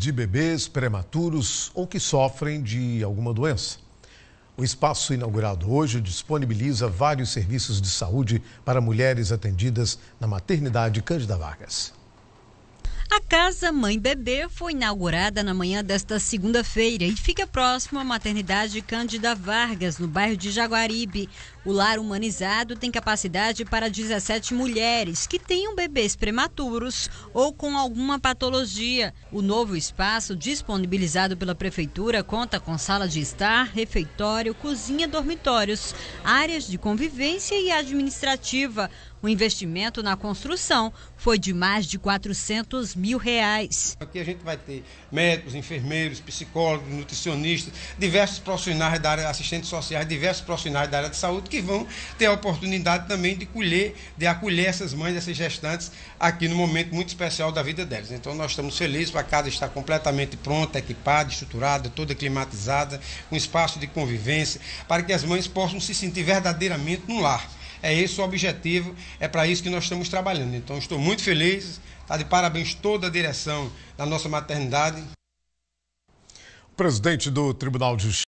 de bebês prematuros ou que sofrem de alguma doença. O espaço inaugurado hoje disponibiliza vários serviços de saúde para mulheres atendidas na maternidade Cândida Vargas. A Casa Mãe Bebê foi inaugurada na manhã desta segunda-feira e fica próximo à maternidade Cândida Vargas, no bairro de Jaguaribe. O lar humanizado tem capacidade para 17 mulheres que tenham bebês prematuros ou com alguma patologia. O novo espaço, disponibilizado pela Prefeitura, conta com sala de estar, refeitório, cozinha, dormitórios, áreas de convivência e administrativa. O investimento na construção foi de mais de 400 mil reais. Aqui a gente vai ter médicos, enfermeiros, psicólogos, nutricionistas, diversos profissionais da área assistentes sociais, diversos profissionais da área de saúde que vão ter a oportunidade também de colher, de acolher essas mães, essas gestantes aqui no momento muito especial da vida delas. Então nós estamos felizes, a casa está completamente pronta, equipada, estruturada, toda climatizada, um espaço de convivência, para que as mães possam se sentir verdadeiramente no lar. É esse o objetivo, é para isso que nós estamos trabalhando. Então, estou muito feliz, está de parabéns toda a direção da nossa maternidade. O presidente do Tribunal de Justiça.